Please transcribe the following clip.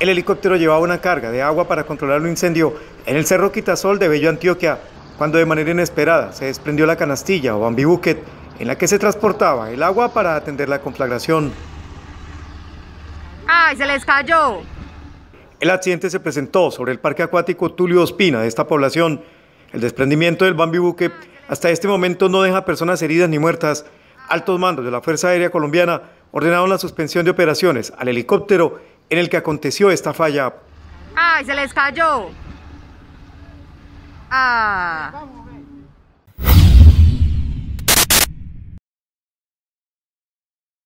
El helicóptero llevaba una carga de agua para controlar un incendio en el Cerro Quitasol de Bello, Antioquia, cuando de manera inesperada se desprendió la canastilla o ambibuquet en la que se transportaba el agua para atender la conflagración. ¡Ay, se les cayó! El accidente se presentó sobre el parque acuático Tulio Ospina de esta población. El desprendimiento del Bambibuque hasta este momento no deja personas heridas ni muertas. Altos mandos de la Fuerza Aérea Colombiana ordenaron la suspensión de operaciones al helicóptero en el que aconteció esta falla. ¡Ay, se les cayó! ¡Ah!